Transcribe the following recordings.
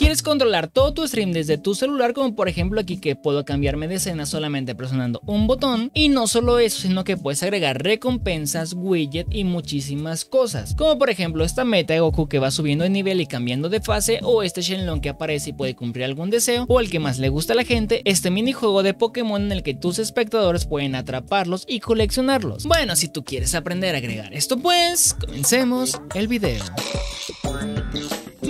¿Quieres controlar todo tu stream desde tu celular? Como por ejemplo aquí que puedo cambiarme de escena solamente presionando un botón. Y no solo eso, sino que puedes agregar recompensas, widget y muchísimas cosas. Como por ejemplo esta meta de Goku que va subiendo de nivel y cambiando de fase. O este Shenlong que aparece y puede cumplir algún deseo. O el que más le gusta a la gente. Este minijuego de Pokémon en el que tus espectadores pueden atraparlos y coleccionarlos. Bueno, si tú quieres aprender a agregar esto pues, comencemos el video.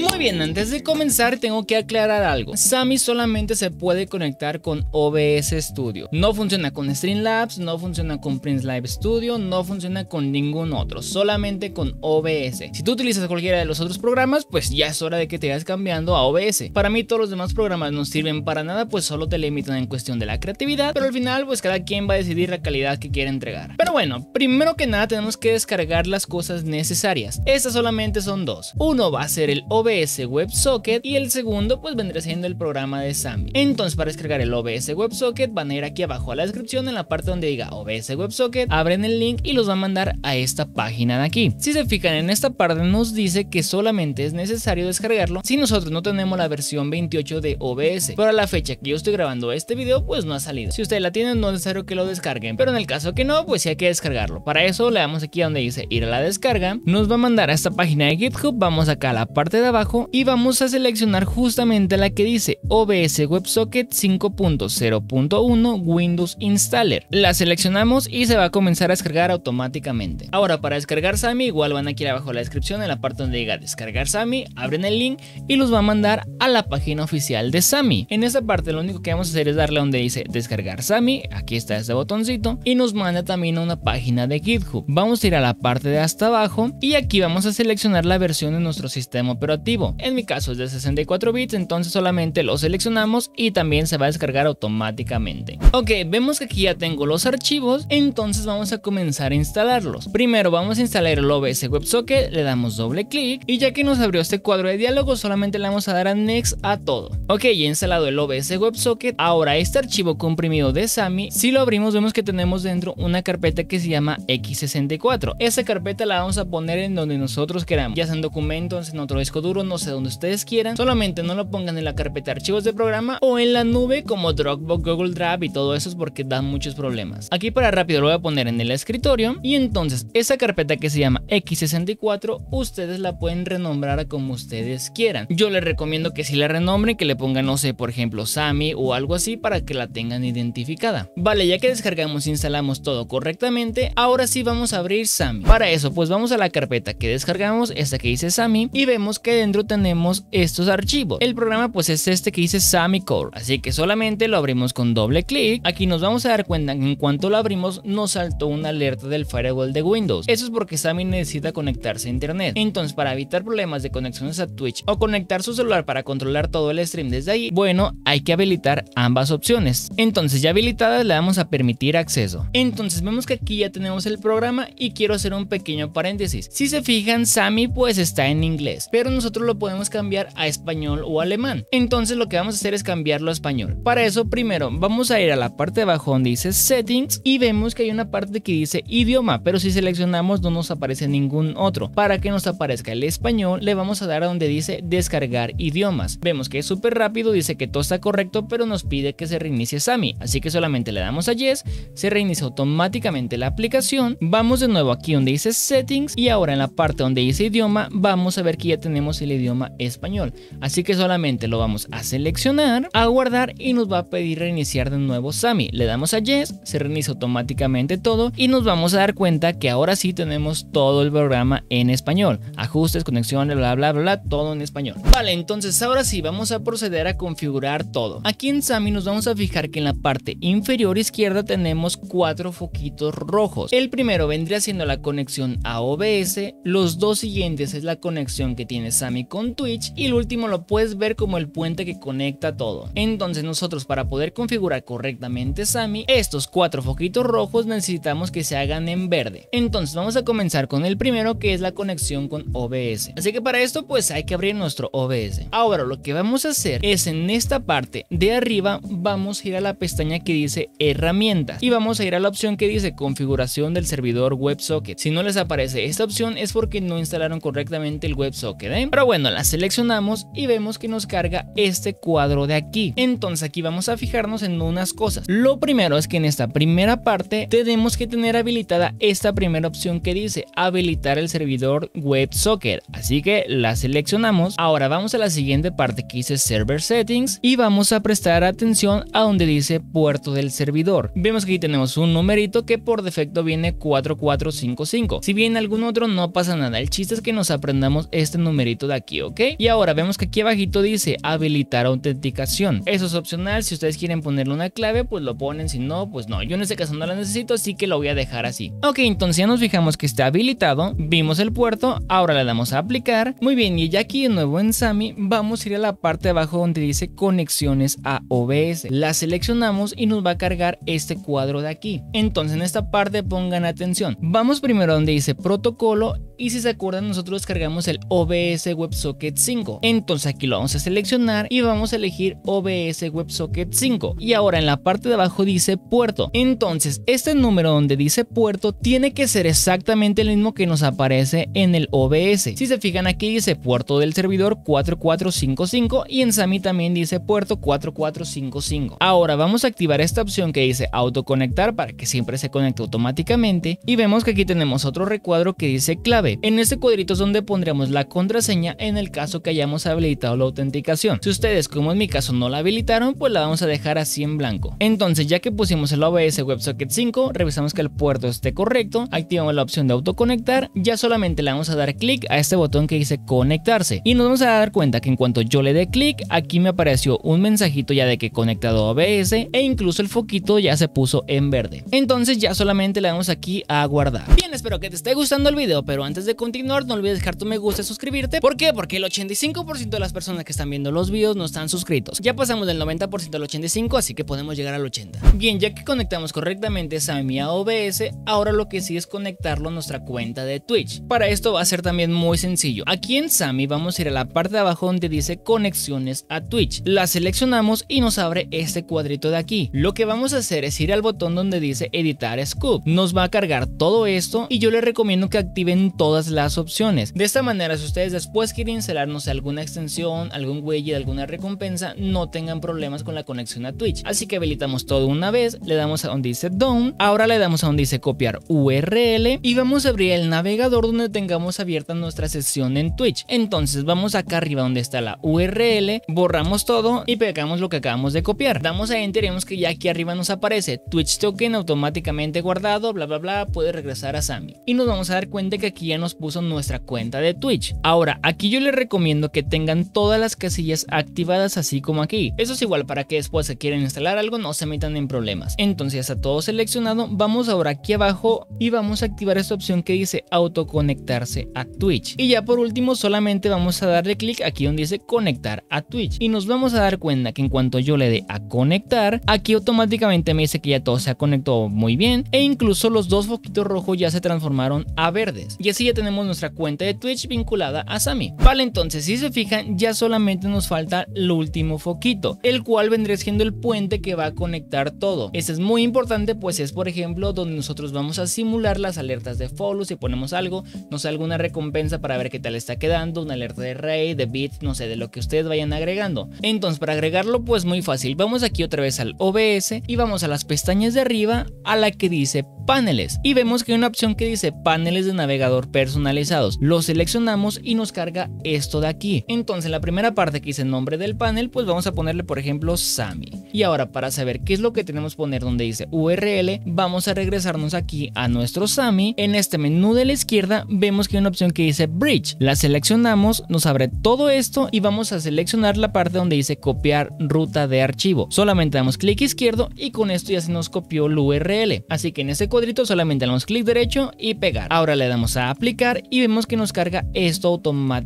Muy bien, antes de comenzar tengo que aclarar algo. Sami solamente se puede conectar con OBS Studio. No funciona con Streamlabs, no funciona con Prince Live Studio, no funciona con ningún otro, solamente con OBS. Si tú utilizas cualquiera de los otros programas, pues ya es hora de que te vayas cambiando a OBS. Para mí todos los demás programas no sirven para nada, pues solo te limitan en cuestión de la creatividad, pero al final pues cada quien va a decidir la calidad que quiere entregar. Pero bueno, primero que nada tenemos que descargar las cosas necesarias. Estas solamente son dos. Uno va a ser el OBS OBS WebSocket y el segundo pues vendría siendo el programa de Sami. Entonces para descargar el OBS WebSocket van a ir aquí abajo a la descripción en la parte donde diga OBS WebSocket, abren el link y los va a mandar a esta página de aquí. Si se fijan en esta parte nos dice que solamente es necesario descargarlo si nosotros no tenemos la versión 28 de OBS. Pero a la fecha que yo estoy grabando este video pues no ha salido. Si ustedes la tienen no es necesario que lo descarguen, pero en el caso que no pues sí hay que descargarlo. Para eso le damos aquí donde dice ir a la descarga, nos va a mandar a esta página de GitHub, vamos acá a la parte de abajo y vamos a seleccionar justamente la que dice OBS WebSocket 5.0.1 Windows Installer. La seleccionamos y se va a comenzar a descargar automáticamente. Ahora para descargar SAMI igual van aquí abajo en la descripción en la parte donde diga descargar SAMI, abren el link y los va a mandar a la página oficial de SAMI. En esta parte lo único que vamos a hacer es darle donde dice descargar SAMI, aquí está este botoncito y nos manda también a una página de GitHub. Vamos a ir a la parte de hasta abajo y aquí vamos a seleccionar la versión de nuestro sistema operativo en mi caso es de 64 bits, entonces solamente lo seleccionamos y también se va a descargar automáticamente. Ok, vemos que aquí ya tengo los archivos, entonces vamos a comenzar a instalarlos. Primero vamos a instalar el OBS WebSocket, le damos doble clic y ya que nos abrió este cuadro de diálogo solamente le vamos a dar a Next a todo. Ok, ya he instalado el OBS WebSocket, ahora este archivo comprimido de SAMI, si lo abrimos vemos que tenemos dentro una carpeta que se llama X64. Esa carpeta la vamos a poner en donde nosotros queramos, ya sea en documentos, en otro disco duro, no sé, donde ustedes quieran. Solamente no lo pongan en la carpeta archivos de programa o en la nube como Dropbox, Google Drive y todo eso porque dan muchos problemas. Aquí para rápido lo voy a poner en el escritorio y entonces esa carpeta que se llama X64 ustedes la pueden renombrar como ustedes quieran. Yo les recomiendo que si la renombre que le pongan, no sé, por ejemplo, Sami o algo así para que la tengan identificada. Vale, ya que descargamos e instalamos todo correctamente, ahora sí vamos a abrir Sami. Para eso pues vamos a la carpeta que descargamos, esta que dice Sami y vemos que tenemos estos archivos. El programa pues es este que dice Sammy Core, así que solamente lo abrimos con doble clic. Aquí nos vamos a dar cuenta que en cuanto lo abrimos nos saltó una alerta del firewall de Windows. Eso es porque Sammy necesita conectarse a internet. Entonces para evitar problemas de conexiones a Twitch o conectar su celular para controlar todo el stream desde ahí, bueno, hay que habilitar ambas opciones. Entonces ya habilitadas le damos a permitir acceso. Entonces vemos que aquí ya tenemos el programa y quiero hacer un pequeño paréntesis. Si se fijan, Sammy pues está en inglés, pero nosotros lo podemos cambiar a español o alemán. Entonces lo que vamos a hacer es cambiarlo a español. Para eso primero vamos a ir a la parte de abajo donde dice settings y vemos que hay una parte que dice idioma, pero si seleccionamos no nos aparece ningún otro. Para que nos aparezca el español le vamos a dar a donde dice descargar idiomas. Vemos que es súper rápido, dice que todo está correcto, pero nos pide que se reinicie Sami. Así que solamente le damos a yes, se reinicia automáticamente la aplicación. Vamos de nuevo aquí donde dice settings y ahora en la parte donde dice idioma vamos a ver que ya tenemos el idioma español. Así que solamente lo vamos a seleccionar, a guardar y nos va a pedir reiniciar de nuevo Sami. Le damos a Yes, se reinicia automáticamente todo y nos vamos a dar cuenta que ahora sí tenemos todo el programa en español. Ajustes, conexiones, bla, bla, bla, bla, todo en español. Vale, entonces ahora sí vamos a proceder a configurar todo. Aquí en Sami nos vamos a fijar que en la parte inferior izquierda tenemos cuatro foquitos rojos. El primero vendría siendo la conexión a OBS, los dos siguientes es la conexión que tiene Sami con Twitch y el último lo puedes ver como el puente que conecta todo. Entonces nosotros para poder configurar correctamente Sami, estos cuatro foquitos rojos necesitamos que se hagan en verde. Entonces vamos a comenzar con el primero que es la conexión con OBS. Así que para esto pues hay que abrir nuestro OBS. Ahora lo que vamos a hacer es en esta parte de arriba vamos a ir a la pestaña que dice herramientas y vamos a ir a la opción que dice configuración del servidor WebSocket. Si no les aparece esta opción es porque no instalaron correctamente el WebSocket. ¿eh? bueno, la seleccionamos y vemos que nos carga este cuadro de aquí. Entonces aquí vamos a fijarnos en unas cosas. Lo primero es que en esta primera parte tenemos que tener habilitada esta primera opción que dice habilitar el servidor web WebSocket. Así que la seleccionamos. Ahora vamos a la siguiente parte que dice Server Settings y vamos a prestar atención a donde dice puerto del servidor. Vemos que aquí tenemos un numerito que por defecto viene 4455. Si bien algún otro no pasa nada. El chiste es que nos aprendamos este numerito aquí, ¿ok? Y ahora vemos que aquí abajito dice habilitar autenticación. Eso es opcional, si ustedes quieren ponerle una clave, pues lo ponen, si no, pues no. Yo en este caso no la necesito, así que lo voy a dejar así. Ok, entonces ya nos fijamos que está habilitado, vimos el puerto, ahora le damos a aplicar. Muy bien, y ya aquí de nuevo en Sami, vamos a ir a la parte de abajo donde dice conexiones a OBS. La seleccionamos y nos va a cargar este cuadro de aquí. Entonces en esta parte pongan atención. Vamos primero donde dice protocolo y si se acuerdan nosotros cargamos el OBS WebSocket 5. Entonces aquí lo vamos a seleccionar y vamos a elegir OBS WebSocket 5. Y ahora en la parte de abajo dice puerto. Entonces este número donde dice puerto tiene que ser exactamente el mismo que nos aparece en el OBS. Si se fijan aquí dice puerto del servidor 4455 y en SAMI también dice puerto 4455. Ahora vamos a activar esta opción que dice autoconectar para que siempre se conecte automáticamente y vemos que aquí tenemos otro recuadro que dice clave. En este cuadrito es donde pondremos la contraseña en el caso que hayamos habilitado la autenticación. Si ustedes, como en mi caso, no la habilitaron, pues la vamos a dejar así en blanco. Entonces, ya que pusimos el OBS WebSocket 5, revisamos que el puerto esté correcto, activamos la opción de autoconectar, ya solamente le vamos a dar clic a este botón que dice conectarse y nos vamos a dar cuenta que en cuanto yo le dé clic, aquí me apareció un mensajito ya de que conectado OBS e incluso el foquito ya se puso en verde. Entonces ya solamente le damos aquí a guardar. Bien, espero que te esté gustando el video, pero antes de continuar no olvides dejar tu me gusta y suscribirte porque qué? Porque el 85% de las personas que están viendo los videos no están suscritos. Ya pasamos del 90% al 85%, así que podemos llegar al 80%. Bien, ya que conectamos correctamente Sami a OBS, ahora lo que sí es conectarlo a nuestra cuenta de Twitch. Para esto va a ser también muy sencillo. Aquí en Sami vamos a ir a la parte de abajo donde dice conexiones a Twitch. La seleccionamos y nos abre este cuadrito de aquí. Lo que vamos a hacer es ir al botón donde dice editar scoop. Nos va a cargar todo esto y yo les recomiendo que activen todas las opciones. De esta manera, si ustedes después Quieren quiere alguna extensión, algún widget, alguna recompensa, no tengan problemas con la conexión a Twitch. Así que habilitamos todo una vez, le damos a donde dice Down, ahora le damos a donde dice copiar URL y vamos a abrir el navegador donde tengamos abierta nuestra sesión en Twitch. Entonces vamos acá arriba donde está la URL, borramos todo y pegamos lo que acabamos de copiar. Damos a Enter y vemos que ya aquí arriba nos aparece Twitch Token automáticamente guardado, bla bla bla, puede regresar a Sami. Y nos vamos a dar cuenta que aquí ya nos puso nuestra cuenta de Twitch. Ahora, Aquí yo les recomiendo que tengan todas las casillas activadas así como aquí. Eso es igual para que después se si quieren instalar algo no se metan en problemas. Entonces a todo seleccionado vamos ahora aquí abajo y vamos a activar esta opción que dice autoconectarse a Twitch. Y ya por último solamente vamos a darle clic aquí donde dice conectar a Twitch y nos vamos a dar cuenta que en cuanto yo le dé a conectar aquí automáticamente me dice que ya todo se ha conectado muy bien e incluso los dos foquitos rojos ya se transformaron a verdes. Y así ya tenemos nuestra cuenta de Twitch vinculada a Sammy. Vale, entonces, si se fijan, ya solamente nos falta el último foquito, el cual vendría siendo el puente que va a conectar todo. Este es muy importante, pues es, por ejemplo, donde nosotros vamos a simular las alertas de follow, si ponemos algo, nos da alguna recompensa para ver qué tal está quedando, una alerta de rey, de bit, no sé, de lo que ustedes vayan agregando. Entonces, para agregarlo, pues muy fácil, vamos aquí otra vez al OBS y vamos a las pestañas de arriba a la que dice paneles y vemos que hay una opción que dice paneles de navegador personalizados. Lo seleccionamos y nos carga esto de aquí. Entonces la primera parte que dice nombre del panel, pues vamos a ponerle por ejemplo Sami. Y ahora para saber qué es lo que tenemos poner donde dice URL, vamos a regresarnos aquí a nuestro Sami. En este menú de la izquierda vemos que hay una opción que dice Bridge. La seleccionamos, nos abre todo esto y vamos a seleccionar la parte donde dice copiar ruta de archivo. Solamente damos clic izquierdo y con esto ya se nos copió el URL. Así que en ese cuadrito solamente damos clic derecho y pegar. Ahora le damos a aplicar y vemos que nos carga esto automáticamente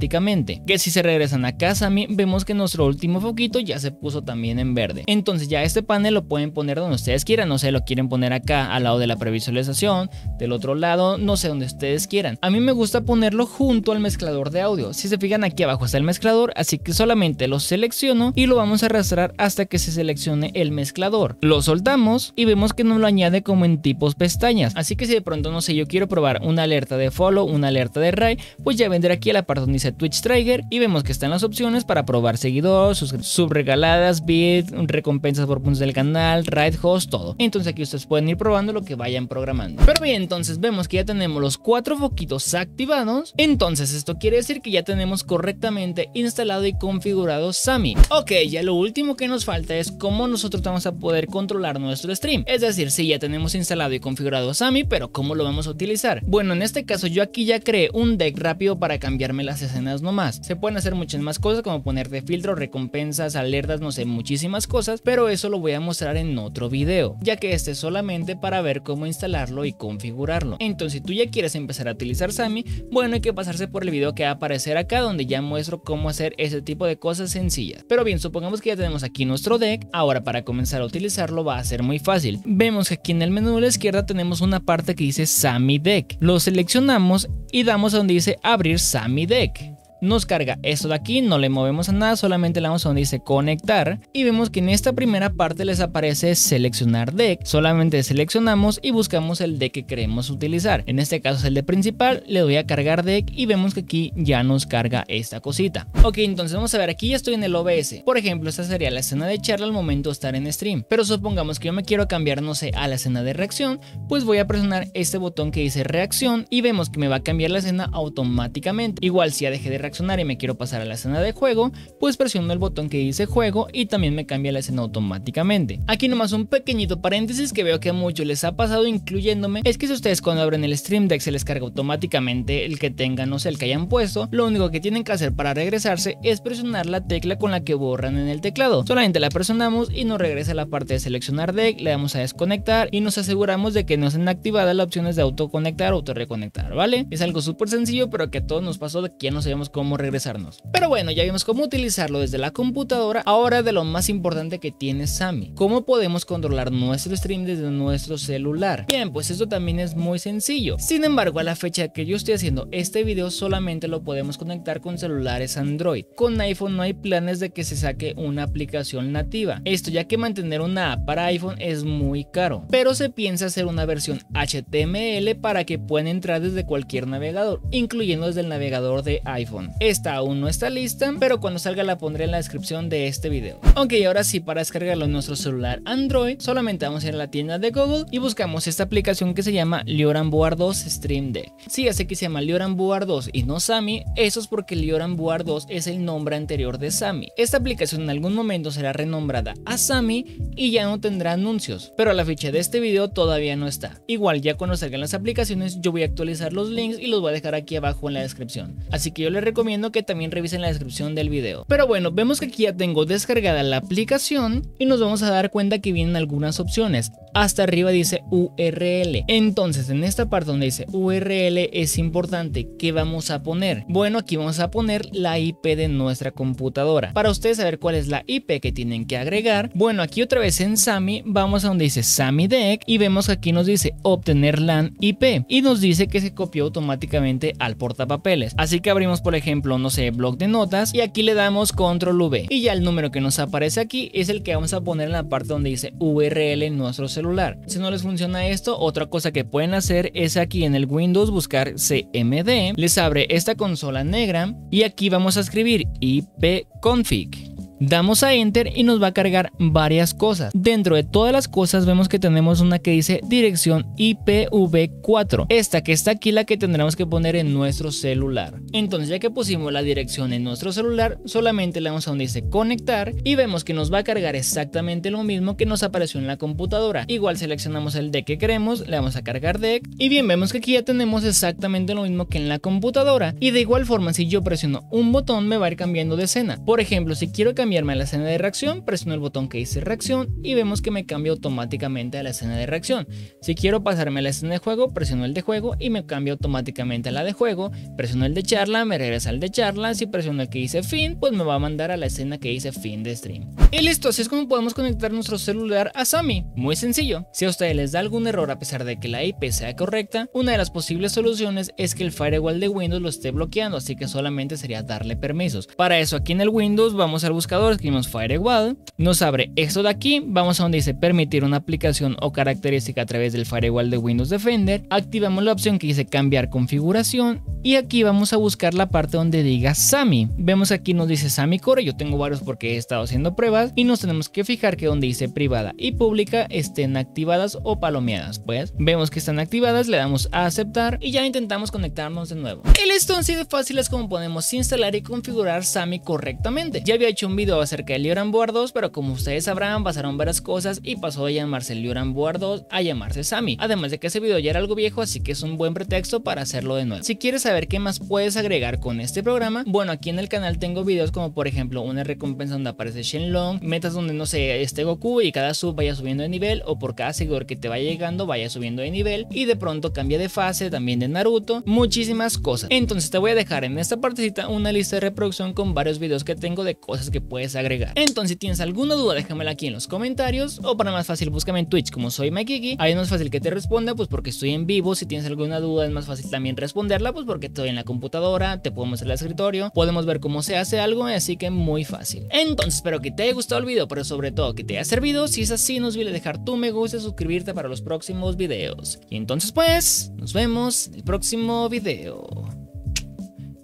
que si se regresan a casa, vemos que nuestro último foquito ya se puso también en verde. Entonces ya este panel lo pueden poner donde ustedes quieran, no sé, lo quieren poner acá al lado de la previsualización, del otro lado, no sé, donde ustedes quieran. A mí me gusta ponerlo junto al mezclador de audio. Si se fijan aquí abajo está el mezclador, así que solamente lo selecciono y lo vamos a arrastrar hasta que se seleccione el mezclador. Lo soltamos y vemos que nos lo añade como en tipos pestañas. Así que si de pronto, no sé, yo quiero probar una alerta de follow, una alerta de ray, pues ya vendrá aquí a la parte donde Twitch Trigger y vemos que están las opciones para probar seguidores, subregaladas, bid, recompensas por puntos del canal, raid host, todo. Entonces aquí ustedes pueden ir probando lo que vayan programando. Pero bien, entonces vemos que ya tenemos los cuatro foquitos activados. Entonces esto quiere decir que ya tenemos correctamente instalado y configurado Sami. Ok, ya lo último que nos falta es cómo nosotros vamos a poder controlar nuestro stream. Es decir, si ya tenemos instalado y configurado Sami, pero ¿cómo lo vamos a utilizar? Bueno, en este caso yo aquí ya creé un deck rápido para cambiarme las no nomás. Se pueden hacer muchas más cosas como poner de filtro recompensas, alertas, no sé, muchísimas cosas, pero eso lo voy a mostrar en otro video, ya que este es solamente para ver cómo instalarlo y configurarlo. Entonces, si tú ya quieres empezar a utilizar Sami, bueno, hay que pasarse por el video que va a aparecer acá, donde ya muestro cómo hacer ese tipo de cosas sencillas. Pero bien, supongamos que ya tenemos aquí nuestro deck, ahora para comenzar a utilizarlo va a ser muy fácil. Vemos que aquí en el menú de la izquierda tenemos una parte que dice Sami Deck. Lo seleccionamos y damos a donde dice abrir Sami Deck nos carga esto de aquí, no le movemos a nada, solamente le damos a donde dice conectar y vemos que en esta primera parte les aparece seleccionar deck, solamente seleccionamos y buscamos el deck que queremos utilizar, en este caso es el de principal, le doy a cargar deck y vemos que aquí ya nos carga esta cosita. Ok, entonces vamos a ver, aquí ya estoy en el OBS, por ejemplo esta sería la escena de charla al momento de estar en stream, pero supongamos que yo me quiero cambiar, no sé, a la escena de reacción, pues voy a presionar este botón que dice reacción y vemos que me va a cambiar la escena automáticamente, igual si ya dejé de reaccionar y me quiero pasar a la escena de juego, pues presiono el botón que dice juego y también me cambia la escena automáticamente. Aquí nomás un pequeñito paréntesis que veo que a muchos les ha pasado incluyéndome, es que si ustedes cuando abren el Stream Deck se les carga automáticamente el que tengan o sea el que hayan puesto, lo único que tienen que hacer para regresarse es presionar la tecla con la que borran en el teclado. Solamente la presionamos y nos regresa a la parte de seleccionar deck, le damos a desconectar y nos aseguramos de que no estén activadas las opciones de autoconectar o autorreconectar, ¿vale? Es algo súper sencillo pero que a todos nos pasó de que ya no sabíamos cómo regresarnos. Pero bueno, ya vimos cómo utilizarlo desde la computadora, ahora de lo más importante que tiene Sami, cómo podemos controlar nuestro stream desde nuestro celular. Bien, pues esto también es muy sencillo. Sin embargo, a la fecha que yo estoy haciendo este vídeo solamente lo podemos conectar con celulares Android. Con iPhone no hay planes de que se saque una aplicación nativa. Esto ya que mantener una app para iPhone es muy caro, pero se piensa hacer una versión HTML para que puedan entrar desde cualquier navegador, incluyendo desde el navegador de iPhone. Esta aún no está lista, pero cuando salga la pondré en la descripción de este video. Ok, ahora sí, para descargarlo en nuestro celular Android, solamente vamos a ir a la tienda de Google y buscamos esta aplicación que se llama Lioran Board 2 Stream Deck. Si ya sé que se llama Lioran Board 2 y no Sami, eso es porque Lioran Board 2 es el nombre anterior de Sami. Esta aplicación en algún momento será renombrada a Sami y ya no tendrá anuncios, pero la ficha de este video todavía no está. Igual ya cuando salgan las aplicaciones yo voy a actualizar los links y los voy a dejar aquí abajo en la descripción. Así que yo les recomiendo recomiendo que también revisen la descripción del video. Pero bueno, vemos que aquí ya tengo descargada la aplicación y nos vamos a dar cuenta que vienen algunas opciones hasta arriba dice URL. Entonces, en esta parte donde dice URL es importante. que vamos a poner? Bueno, aquí vamos a poner la IP de nuestra computadora. Para ustedes saber cuál es la IP que tienen que agregar, bueno, aquí otra vez en SAMI vamos a donde dice SAMI deck y vemos que aquí nos dice obtener LAN IP y nos dice que se copió automáticamente al portapapeles. Así que abrimos, por ejemplo, no sé, blog de notas y aquí le damos control V y ya el número que nos aparece aquí es el que vamos a poner en la parte donde dice URL en nuestro celular si no les funciona esto, otra cosa que pueden hacer es aquí en el Windows buscar CMD, les abre esta consola negra y aquí vamos a escribir ipconfig. Damos a Enter y nos va a cargar varias cosas. Dentro de todas las cosas vemos que tenemos una que dice dirección IPv4. Esta que está aquí la que tendremos que poner en nuestro celular. Entonces ya que pusimos la dirección en nuestro celular, solamente le damos a donde dice conectar y vemos que nos va a cargar exactamente lo mismo que nos apareció en la computadora. Igual seleccionamos el deck que queremos, le vamos a cargar deck y bien vemos que aquí ya tenemos exactamente lo mismo que en la computadora y de igual forma si yo presiono un botón me va a ir cambiando de escena. Por ejemplo, si quiero cambiar a la escena de reacción, presiono el botón que dice reacción y vemos que me cambia automáticamente a la escena de reacción. Si quiero pasarme a la escena de juego, presiono el de juego y me cambia automáticamente a la de juego. Presiono el de charla, me regresa al de charla. Si presiono el que dice fin, pues me va a mandar a la escena que dice fin de stream. Y listo, así es como podemos conectar nuestro celular a Sami. Muy sencillo. Si a ustedes les da algún error a pesar de que la IP sea correcta, una de las posibles soluciones es que el firewall de Windows lo esté bloqueando, así que solamente sería darle permisos. Para eso aquí en el Windows vamos a buscar escribimos firewall, nos abre esto de aquí, vamos a donde dice permitir una aplicación o característica a través del firewall de Windows Defender, activamos la opción que dice cambiar configuración y aquí vamos a buscar la parte donde diga SAMI. Vemos aquí nos dice SAMI Core, yo tengo varios porque he estado haciendo pruebas y nos tenemos que fijar que donde dice privada y pública estén activadas o palomeadas, pues vemos que están activadas, le damos a aceptar y ya intentamos conectarnos de nuevo. el esto así de fácil es como podemos instalar y configurar SAMI correctamente. Ya había hecho un vídeo acerca de board 2 pero como ustedes sabrán, pasaron varias cosas y pasó de llamarse board 2 a llamarse Sami. Además de que ese video ya era algo viejo, así que es un buen pretexto para hacerlo de nuevo. Si quieres saber qué más puedes agregar con este programa, bueno, aquí en el canal tengo videos como por ejemplo una recompensa donde aparece Shenlong, metas donde no sé, este Goku y cada sub vaya subiendo de nivel o por cada seguidor que te vaya llegando vaya subiendo de nivel y de pronto cambia de fase también de Naruto, muchísimas cosas. Entonces te voy a dejar en esta partecita una lista de reproducción con varios videos que tengo de cosas que puedes agregar. Entonces, si tienes alguna duda, déjamela aquí en los comentarios o para más fácil, búscame en Twitch como soy MyKiki, Ahí es más fácil que te responda, pues porque estoy en vivo. Si tienes alguna duda, es más fácil también responderla, pues porque estoy en la computadora, te podemos mostrar el escritorio, podemos ver cómo se hace algo, así que muy fácil. Entonces, espero que te haya gustado el video, pero sobre todo que te haya servido. Si es así, no olvides dejar tu me gusta y suscribirte para los próximos videos. Y entonces, pues, nos vemos en el próximo video.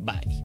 Bye.